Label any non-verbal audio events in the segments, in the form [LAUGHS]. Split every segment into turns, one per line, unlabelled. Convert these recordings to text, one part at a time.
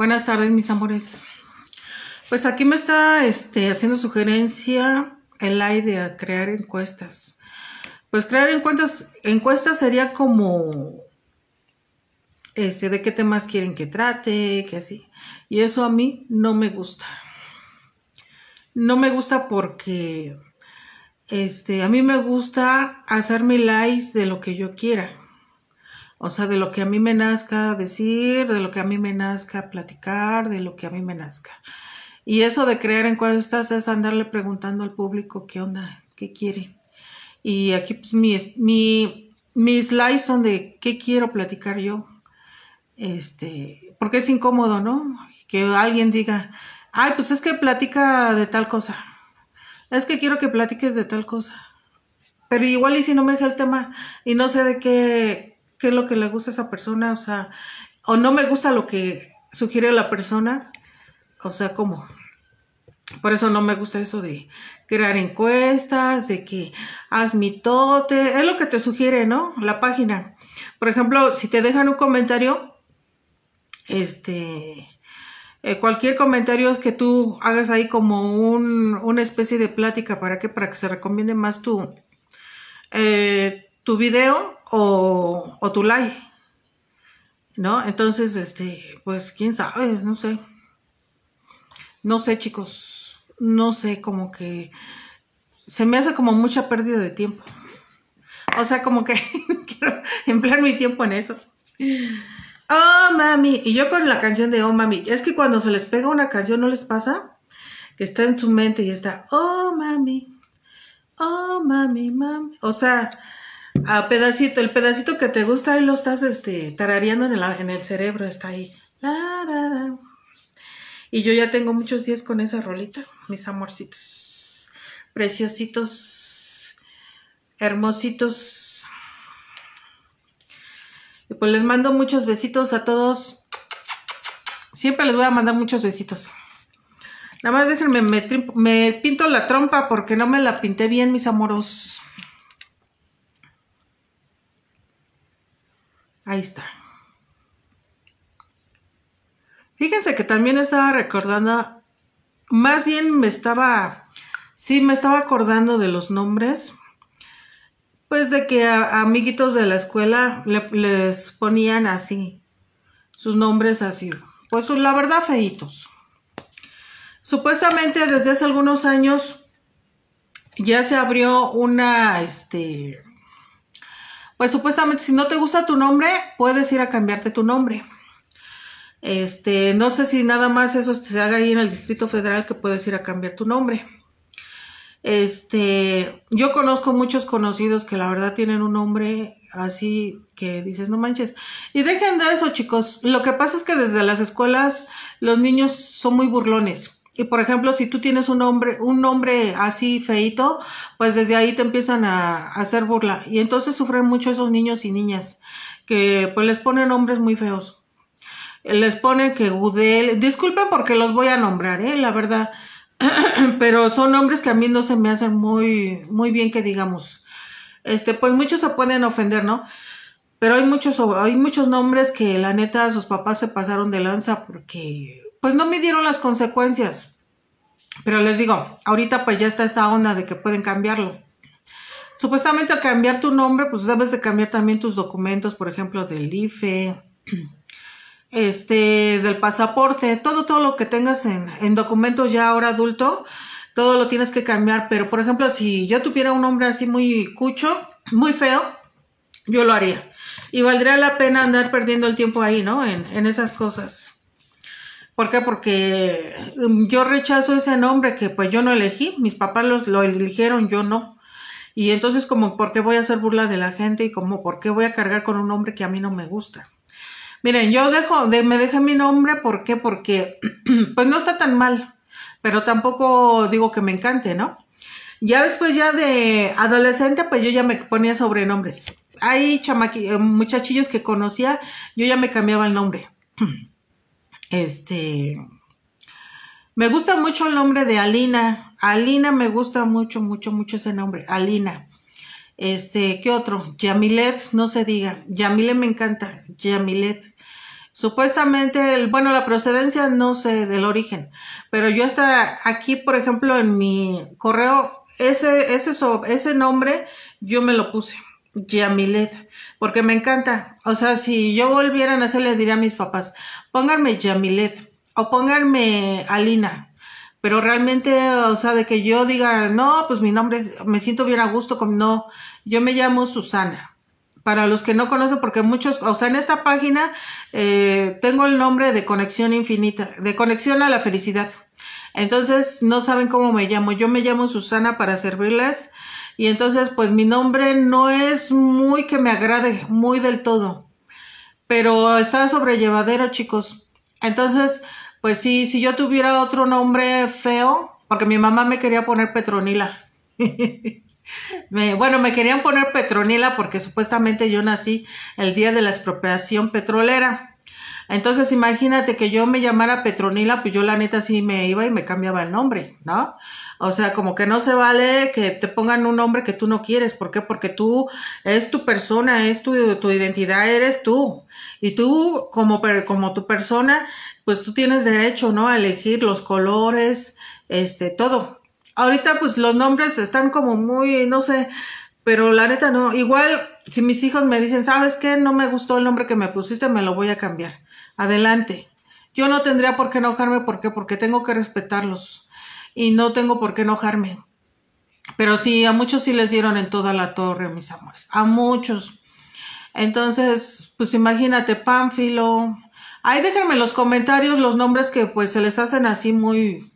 Buenas tardes, mis amores. Pues aquí me está este, haciendo sugerencia el idea, crear encuestas. Pues crear encuestas, encuestas sería como este, de qué temas quieren que trate, que así. Y eso a mí no me gusta. No me gusta porque este, a mí me gusta hacerme likes de lo que yo quiera. O sea, de lo que a mí me nazca decir, de lo que a mí me nazca platicar, de lo que a mí me nazca. Y eso de creer crear estás es andarle preguntando al público qué onda, qué quiere. Y aquí pues, mi, mis slides son de qué quiero platicar yo. Este, porque es incómodo, ¿no? Que alguien diga, ay, pues es que platica de tal cosa. Es que quiero que platiques de tal cosa. Pero igual y si no me sale el tema y no sé de qué qué es lo que le gusta a esa persona, o sea, o no me gusta lo que sugiere la persona, o sea, como... Por eso no me gusta eso de crear encuestas, de que haz mi tote, es lo que te sugiere, ¿no? La página. Por ejemplo, si te dejan un comentario, este, eh, cualquier comentario es que tú hagas ahí como un, una especie de plática para que, para que se recomiende más tu, eh, tu video o, o like ¿no? Entonces, este, pues quién sabe, no sé. No sé, chicos, no sé, como que se me hace como mucha pérdida de tiempo. O sea, como que [LAUGHS] quiero emplear mi tiempo en eso. Oh, mami. Y yo con la canción de Oh, mami. Es que cuando se les pega una canción, ¿no les pasa? Que está en su mente y está, Oh, mami. Oh, mami, mami. O sea, a pedacito, el pedacito que te gusta, ahí lo estás este, tarareando en el, en el cerebro, está ahí. Y yo ya tengo muchos días con esa rolita, mis amorcitos, preciositos, hermositos. Y pues les mando muchos besitos a todos. Siempre les voy a mandar muchos besitos. Nada más déjenme, me, me pinto la trompa porque no me la pinté bien, mis amoros. Ahí está. Fíjense que también estaba recordando, más bien me estaba, sí, me estaba acordando de los nombres, pues de que a, amiguitos de la escuela les ponían así, sus nombres así, pues la verdad feitos. Supuestamente desde hace algunos años ya se abrió una, este, pues supuestamente si no te gusta tu nombre, puedes ir a cambiarte tu nombre. Este, no sé si nada más eso se haga ahí en el Distrito Federal que puedes ir a cambiar tu nombre. Este, yo conozco muchos conocidos que la verdad tienen un nombre así que dices, no manches. Y dejen de eso, chicos. Lo que pasa es que desde las escuelas los niños son muy burlones. Y por ejemplo, si tú tienes un hombre, un nombre así feito, pues desde ahí te empiezan a, hacer burla. Y entonces sufren mucho esos niños y niñas, que pues les ponen nombres muy feos. Les ponen que Gudel, disculpen porque los voy a nombrar, eh, la verdad. [CLEARS THROAT] Pero son nombres que a mí no se me hacen muy, muy bien que digamos. Este, pues muchos se pueden ofender, ¿no? Pero hay muchos, hay muchos nombres que la neta sus papás se pasaron de lanza porque pues no me dieron las consecuencias. Pero les digo, ahorita pues ya está esta onda de que pueden cambiarlo. Supuestamente al cambiar tu nombre, pues sabes de cambiar también tus documentos, por ejemplo, del IFE, [CLEARS THROAT] este, del pasaporte, todo, todo lo que tengas en, documentos ya ahora adulto, todo lo tienes que cambiar. Pero, por ejemplo, si yo tuviera un nombre así muy cucho, muy feo, yo lo haría. Y valdría la pena andar perdiendo el tiempo ahí, ¿no? En, en esas cosas. ¿Por qué? Porque um, yo rechazo ese nombre que pues yo no elegí, mis papás lo eligieron, yo no. Y entonces como, ¿por qué voy a hacer burla de la gente? Y como, ¿por qué voy a cargar con un nombre que a mí no me gusta? Miren, yo dejo, me dejé mi nombre, ¿por qué? Porque [CLEARS THROAT] pues no está tan mal, pero tampoco digo que me encante, ¿no? Ya después ya de adolescente, pues yo ya me ponía sobrenombres. Hay eh, muchachillos que conocía, yo ya me cambiaba el nombre. [CLEARS THROAT] Este, me gusta mucho el nombre de Alina. Alina me gusta mucho, mucho, mucho ese nombre. Alina. Este, ¿qué otro? Yamilet, no se diga. Yamilet me encanta. Yamilet. Supuestamente, el, bueno, la procedencia no sé del origen, pero yo hasta aquí, por ejemplo, en mi correo, ese, ese, ese nombre yo me lo puse. Yamilet, porque me encanta. O sea, si yo volviera a nacer, le diría a mis papás, pónganme Yamilet o pónganme Alina. Pero realmente, o sea, de que yo diga, no, pues mi nombre es, me siento bien a gusto con, no, yo me llamo Susana. Para los que no conocen, porque muchos, o sea, en esta página eh, tengo el nombre de Conexión Infinita, de Conexión a la Felicidad. Entonces, no saben cómo me llamo. Yo me llamo Susana para servirles. Y entonces, pues mi nombre no es muy que me agrade, muy del todo. Pero está sobrellevadero, chicos. Entonces, pues sí, si yo tuviera otro nombre feo, porque mi mamá me quería poner Petronila. [LAUGHS] bueno, me querían poner Petronila porque supuestamente yo nací el día de la expropiación petrolera. Entonces, imagínate que yo me llamara Petronila, pues yo la neta sí me iba y me cambiaba el nombre, ¿no? O sea, como que no se vale que te pongan un nombre que tú no quieres. ¿Por qué? Porque tú es tu persona, es tu, tu identidad, eres tú. Y tú, como, como tu persona, pues tú tienes derecho, ¿no? A elegir los colores, este, todo. Ahorita, pues los nombres están como muy, no sé, pero la neta no. Igual, si mis hijos me dicen, ¿sabes qué? No me gustó el nombre que me pusiste, me lo voy a cambiar adelante. Yo no tendría por qué enojarme, ¿por qué? Porque tengo que respetarlos y no tengo por qué enojarme. Pero sí, a muchos sí les dieron en toda la torre, mis amores, a muchos. Entonces, pues imagínate, Pánfilo. Ahí déjenme en los comentarios los nombres que pues se les hacen así muy,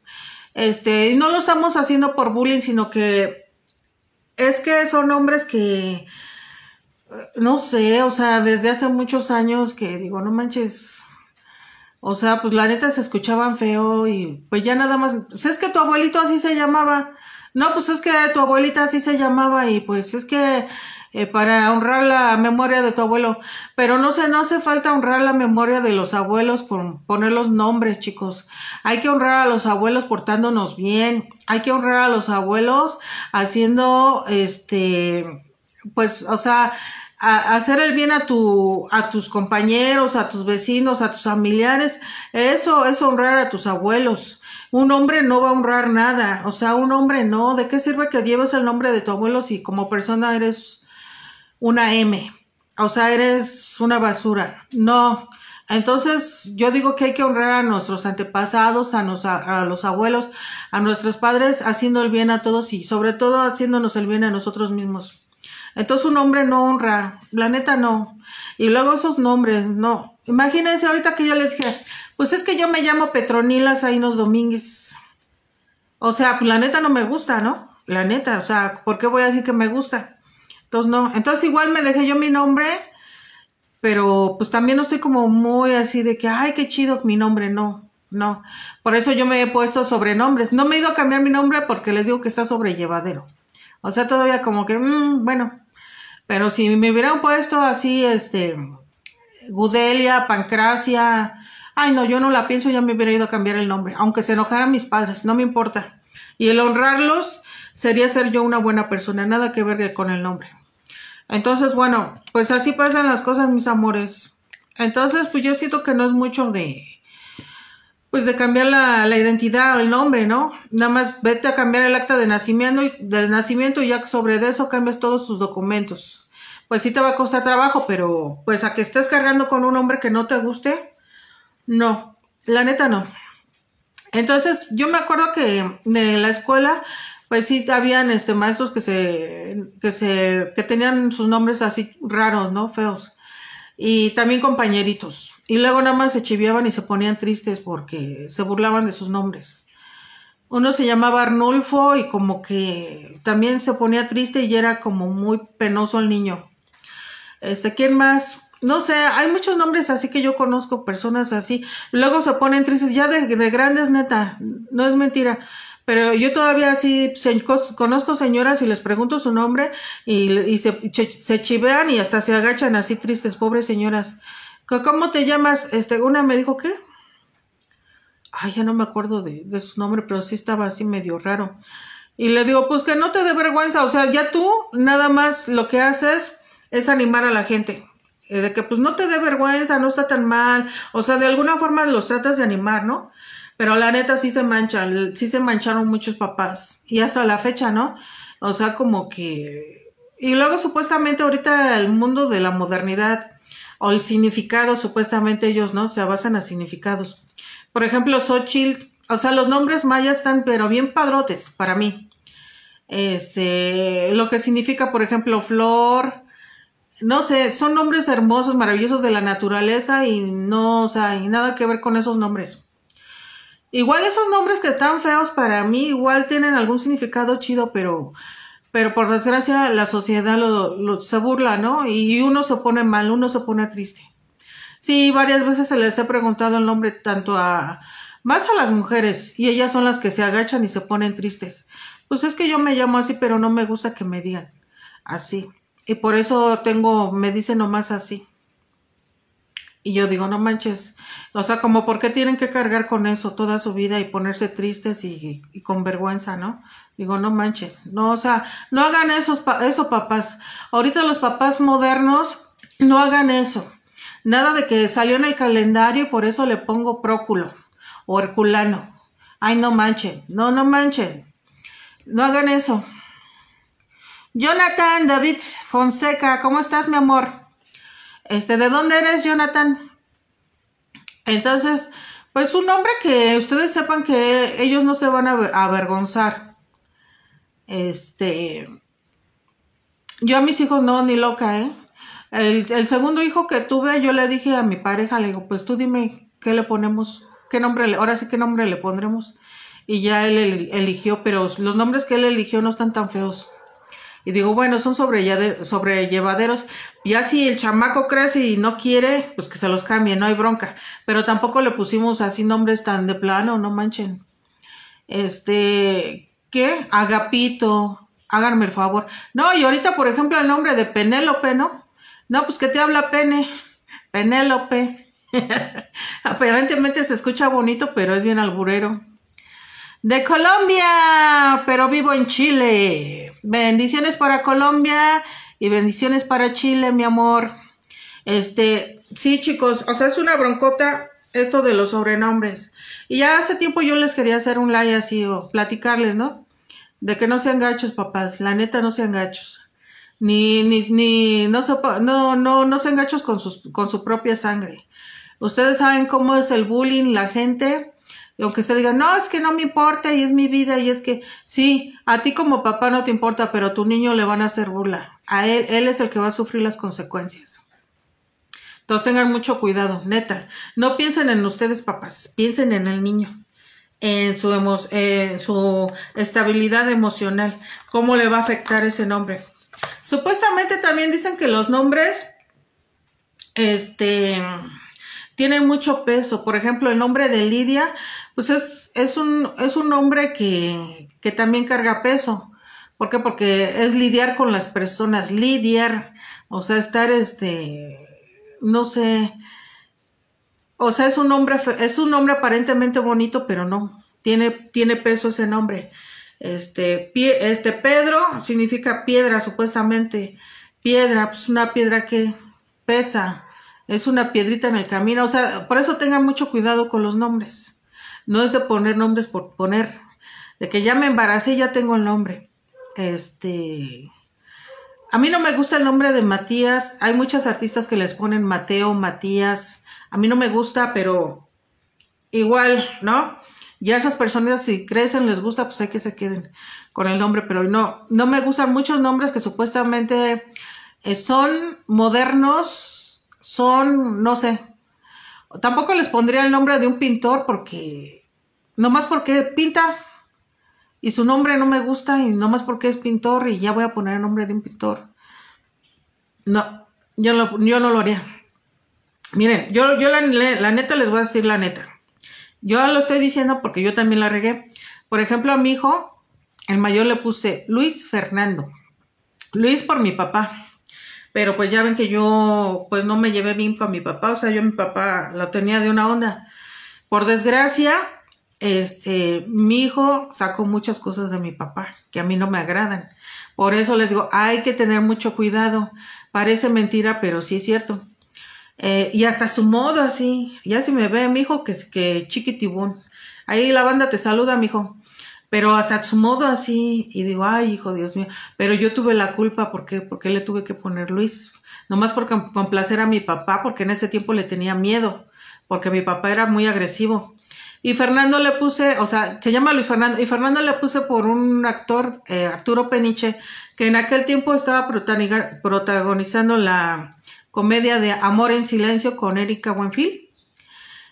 este, y no lo estamos haciendo por bullying, sino que es que son nombres que no sé, o sea, desde hace muchos años que digo, no manches. O sea, pues la neta se escuchaban feo y pues ya nada más. ¿Sabes pues, que tu abuelito así se llamaba. No, pues es que tu abuelita así se llamaba y pues es que eh, para honrar la memoria de tu abuelo. Pero no sé, no hace falta honrar la memoria de los abuelos por poner los nombres, chicos. Hay que honrar a los abuelos portándonos bien. Hay que honrar a los abuelos haciendo este pues, o sea, hacer el bien a tu a tus compañeros, a tus vecinos, a tus familiares, eso es honrar a tus abuelos. Un hombre no va a honrar nada, o sea, un hombre no, ¿de qué sirve que lleves el nombre de tu abuelo si como persona eres una M? O sea, eres una basura. No. Entonces, yo digo que hay que honrar a nuestros antepasados, a los abuelos, a nuestros padres, haciendo el bien a todos y sobre todo haciéndonos el bien a nosotros mismos. Entonces un hombre no honra, la neta no. Y luego esos nombres, no. Imagínense ahorita que yo les dije, pues es que yo me llamo Petronilas Zainos Domínguez. O sea, planeta la neta no me gusta, ¿no? La neta, o sea, ¿por qué voy a decir que me gusta? Entonces no. Entonces igual me dejé yo mi nombre, pero pues también no estoy como muy así de que, ay, qué chido mi nombre, no. No, por eso yo me he puesto sobrenombres. No me he ido a cambiar mi nombre porque les digo que está sobrellevadero. O sea, todavía como que, mm, bueno, pero si me hubieran puesto así, este, Gudelia, Pancracia, ay no, yo no la pienso, ya me hubiera ido a cambiar el nombre, aunque se enojaran mis padres, no me importa. Y el honrarlos sería ser yo una buena persona, nada que ver con el nombre. Entonces, bueno, pues así pasan las cosas, mis amores. Entonces, pues yo siento que no es mucho de, pues de cambiar la, identidad o el nombre, ¿no? Nada más vete a cambiar el acta de nacimiento y nacimiento ya sobre de eso cambias todos tus documentos. Pues sí te va a costar trabajo, pero pues a que estés cargando con un hombre que no te guste, no, la neta no. Entonces, yo me acuerdo que en la escuela, pues sí habían este maestros que se, que se, que tenían sus nombres así raros, ¿no? Feos. Y también compañeritos. Y luego nada más se chiveaban y se ponían tristes porque se burlaban de sus nombres. Uno se llamaba Arnulfo y como que también se ponía triste y era como muy penoso el niño. Este, ¿quién más? No sé, hay muchos nombres así que yo conozco personas así. Luego se ponen tristes, ya de, grandes, neta, no es mentira. Pero yo todavía así conozco señoras y les pregunto su nombre y, y se, chivean y hasta se agachan así tristes, pobres señoras. ¿Cómo te llamas? Este, una me dijo, ¿qué? Ay, ya no me acuerdo de, de su nombre, pero sí estaba así medio raro. Y le digo, pues que no te dé vergüenza, o sea, ya tú nada más lo que haces es animar a la gente eh, de que pues no te dé vergüenza, no está tan mal, o sea, de alguna forma los tratas de animar, ¿no? Pero la neta sí se manchan, sí se mancharon muchos papás y hasta la fecha, ¿no? O sea, como que... Y luego supuestamente ahorita el mundo de la modernidad o el significado, supuestamente ellos, ¿no? Se basan a significados. Por ejemplo, Xochitl, o sea, los nombres mayas están, pero bien padrotes para mí. Este, lo que significa, por ejemplo, flor, no sé, son nombres hermosos, maravillosos de la naturaleza y no, o sea, nada que ver con esos nombres. Igual esos nombres que están feos para mí, igual tienen algún significado chido, pero pero por desgracia la sociedad lo, se burla, ¿no? Y uno se pone mal, uno se pone triste. Sí, varias veces se les ha preguntado el nombre tanto a más a las mujeres y ellas son las que se agachan y se ponen tristes. Pues es que yo me llamo así, pero no me gusta que me digan así. Y por eso tengo, me dicen nomás así. Y yo digo, no manches, o sea, como por qué tienen que cargar con eso toda su vida y ponerse tristes y con vergüenza, ¿no? Digo, no manche no, o sea, no hagan esos eso, papás. Ahorita los papás modernos no hagan eso. Nada de que salió en el calendario y por eso le pongo próculo o herculano. Ay, no manche no, no manchen. No hagan eso. Jonathan David Fonseca, ¿cómo estás, mi amor? Este, ¿de dónde eres, Jonathan? Entonces, pues un hombre que ustedes sepan que ellos no se van a avergonzar. Este, yo a mis hijos no, ni loca, ¿eh? El, segundo hijo que tuve, yo le dije a mi pareja, le digo, pues tú dime qué le ponemos, qué nombre, le, ahora sí qué nombre le pondremos. Y ya él eligió, pero los nombres que él eligió no están tan feos. Y digo, bueno, son sobrellevaderos. Ya si el chamaco crece y no quiere, pues que se los cambie, no hay bronca. Pero tampoco le pusimos así nombres tan de plano, no manchen. Este, ¿Qué? Agapito, háganme el favor. No, y ahorita, por ejemplo, el nombre de Penélope, ¿no? No, pues que te habla Pene, Penélope. [LAUGHS] Aparentemente se escucha bonito, pero es bien alburero. De Colombia, pero vivo en Chile. Bendiciones para Colombia y bendiciones para Chile, mi amor. Este, sí, chicos, o sea, es una broncota esto de los sobrenombres. Y ya hace tiempo yo les quería hacer un like así o platicarles, ¿no? de que no sean gachos, papás, la neta no sean gachos. Ni, ni, ni, no, no, no, no sean gachos con, sus, con su propia sangre. Ustedes saben cómo es el bullying, la gente, aunque usted diga, no, es que no me importa y es mi vida y es que sí, a ti como papá no te importa, pero a tu niño le van a hacer burla. A él, él es el que va a sufrir las consecuencias. Entonces tengan mucho cuidado, neta. No piensen en ustedes, papás, piensen en el niño en su, su estabilidad emocional. ¿Cómo le va a afectar ese nombre? Supuestamente también dicen que los nombres, este, tienen mucho peso. Por ejemplo, el nombre de Lidia, pues es, un, es un nombre que, que también carga peso. ¿Por qué? Porque es lidiar con las personas, lidiar, o sea, estar, este, no sé, o sea, es un nombre, es un nombre aparentemente bonito, pero no, tiene, tiene peso ese nombre. Este, pie, este Pedro significa piedra, supuestamente. Piedra, pues una piedra que pesa, es una piedrita en el camino. O sea, por eso tengan mucho cuidado con los nombres. No es de poner nombres por poner. De que ya me embaracé, ya tengo el nombre. Este. A mí no me gusta el nombre de Matías. Hay muchas artistas que les ponen Mateo, Matías a mí no me gusta, pero igual, ¿no? Ya esas personas si crecen, les gusta, pues hay que se queden con el nombre, pero no, no me gustan muchos nombres que supuestamente eh, son modernos, son, no sé. Tampoco les pondría el nombre de un pintor porque, nomás porque pinta y su nombre no me gusta y nomás porque es pintor y ya voy a poner el nombre de un pintor. No, yo no lo haría. Miren, yo, yo la, neta les voy a decir la neta. Yo lo estoy diciendo porque yo también la regué. Por ejemplo, a mi hijo, el mayor le puse Luis Fernando. Luis por mi papá. Pero pues ya ven que yo pues no me llevé bien con mi papá. O sea, yo mi papá lo tenía de una onda. Por desgracia, este, mi hijo sacó muchas cosas de mi papá que a mí no me agradan. Por eso les digo, hay que tener mucho cuidado. Parece mentira, pero sí es cierto. Eh, y hasta su modo así. Ya si me ve, mijo, que, que Chiquitibón Ahí la banda te saluda, mijo. Pero hasta su modo así. Y digo, ay, hijo, Dios mío. Pero yo tuve la culpa, ¿por Porque le tuve que poner Luis. Nomás por complacer a mi papá, porque en ese tiempo le tenía miedo. Porque mi papá era muy agresivo. Y Fernando le puse, o sea, se llama Luis Fernando, y Fernando le puse por un actor, eh, Arturo Peniche, que en aquel tiempo estaba protagonizando la, comedia de Amor en Silencio con Erika Buenfil.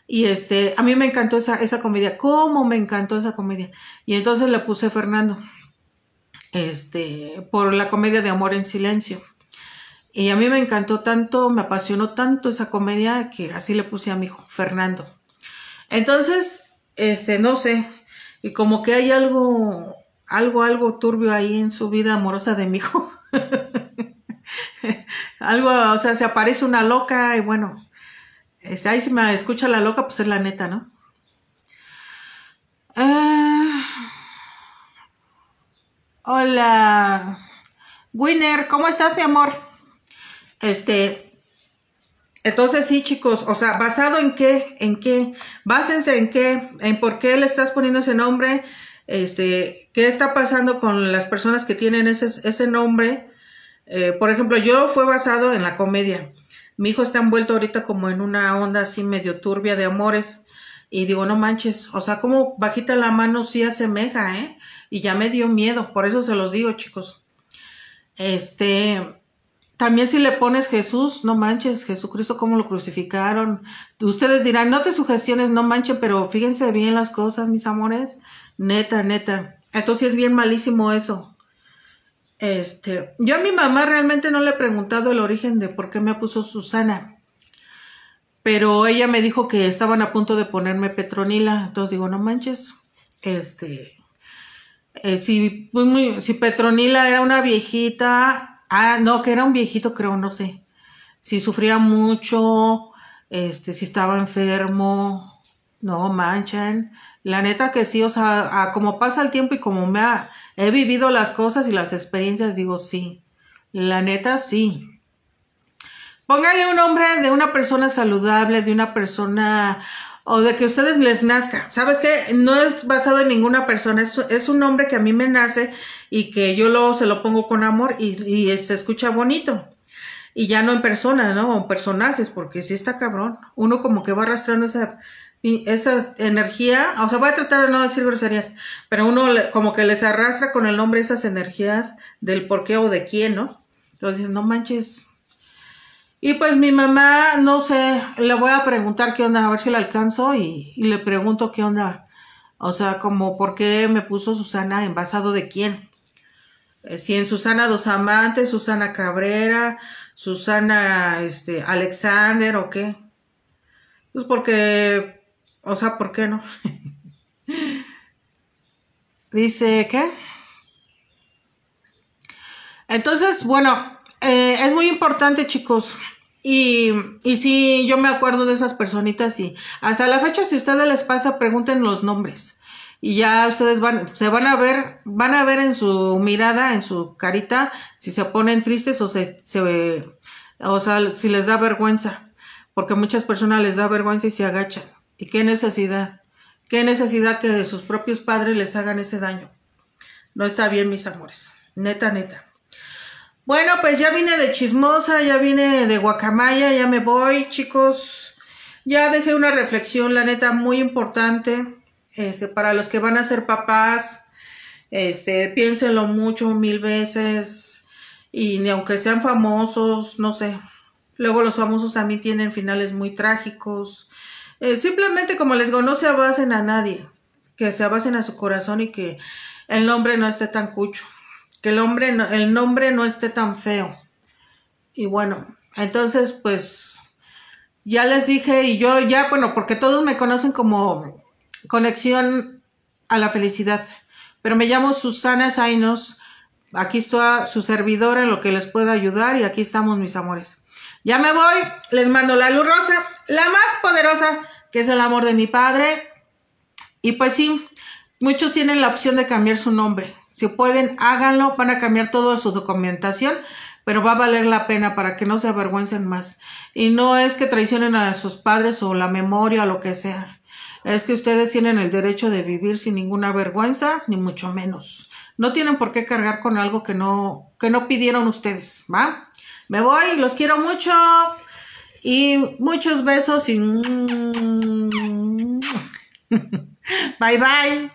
Y este, a mí me encantó esa, esa comedia, cómo me encantó esa comedia. Y entonces le puse Fernando, este, por la comedia de Amor en Silencio. Y a mí me encantó tanto, me apasionó tanto esa comedia que así le puse a mi hijo, Fernando. Entonces, este, no sé, y como que hay algo, algo, algo turbio ahí en su vida amorosa de mi hijo. [LAUGHS] algo, o sea, se aparece una loca y bueno, este, ahí si me escucha la loca, pues es la neta, ¿no? Ah. hola, Winner, ¿cómo estás, mi amor? Este, entonces sí, chicos, o sea, basado en qué, en qué, básense en qué, en por qué le estás poniendo ese nombre, este, qué está pasando con las personas que tienen ese, ese nombre, eh, por ejemplo, yo fue basado en la comedia. Mi hijo está envuelto ahorita como en una onda así medio turbia de amores. Y digo, no manches, o sea, como bajita la mano sí asemeja, ¿eh? Y ya me dio miedo, por eso se los digo, chicos. Este, también si le pones Jesús, no manches, Jesucristo, como lo crucificaron. Ustedes dirán, no te sugestiones, no manches, pero fíjense bien las cosas, mis amores. Neta, neta. Entonces es bien malísimo eso. Este, yo a mi mamá realmente no le he preguntado el origen de por qué me puso Susana, pero ella me dijo que estaban a punto de ponerme Petronila, entonces digo, no manches, este, eh, si, si Petronila era una viejita, ah, no, que era un viejito creo, no sé, si sufría mucho, este, si estaba enfermo, no manchan, la neta que sí, o sea, como pasa el tiempo y como me ha, he vivido las cosas y las experiencias, digo sí. La neta sí. Póngale un nombre de una persona saludable, de una persona o de que ustedes les nazca. ¿Sabes qué? No es basado en ninguna persona, es, un nombre que a mí me nace y que yo lo, se lo pongo con amor y, y se escucha bonito. Y ya no en personas, ¿no? O en personajes, porque sí está cabrón. Uno como que va arrastrando esa esa energía, o sea, voy a tratar de no decir groserías, pero uno como que les arrastra con el nombre esas energías del por qué o de quién, ¿no? Entonces, no manches. Y pues mi mamá, no sé, le voy a preguntar qué onda, a ver si le alcanzo y, le pregunto qué onda. O sea, como por qué me puso Susana envasado de quién. Eh, si en Susana Dos Amantes, Susana Cabrera, Susana este, Alexander o qué. Pues porque o sea, ¿por qué no? Dice, ¿qué? Entonces, bueno, eh, es muy importante, chicos. Y, y sí, yo me acuerdo de esas personitas y hasta la fecha, si ustedes les pasa, pregunten los nombres. Y ya ustedes van, se van a ver, van a ver en su mirada, en su carita, si se ponen tristes o se, o sea, si les da vergüenza. Porque muchas personas les da vergüenza y se agachan. ¿Y qué necesidad? ¿Qué necesidad que de sus propios padres les hagan ese daño? No está bien, mis amores. Neta, neta. Bueno, pues ya vine de chismosa, ya vine de guacamaya, ya me voy, chicos. Ya dejé una reflexión, la neta, muy importante. Este, para los que van a ser papás, este, piénsenlo mucho, mil veces. Y ni aunque sean famosos, no sé. Luego los famosos también tienen finales muy trágicos. Eh, simplemente como les digo, no se abasen a nadie, que se abasen a su corazón y que el nombre no esté tan cucho, que el, hombre el nombre no esté tan feo. Y bueno, entonces pues ya les dije y yo ya, bueno, porque todos me conocen como conexión a la felicidad, pero me llamo Susana Zainos, aquí está su servidora en lo que les pueda ayudar y aquí estamos mis amores. Ya me voy, les mando la luz rosa, la más poderosa que es el amor de mi padre. Y pues sí, muchos tienen la opción de cambiar su nombre. Si pueden, háganlo, van a cambiar toda su documentación, pero va a valer la pena para que no se avergüencen más. Y no es que traicionen a sus padres o la memoria o lo que sea. Es que ustedes tienen el derecho de vivir sin ninguna vergüenza, ni mucho menos. No tienen por qué cargar con algo que no, que no pidieron ustedes, ¿va? Me voy, los quiero mucho. Y muchos besos y... [LAUGHS] Bye bye.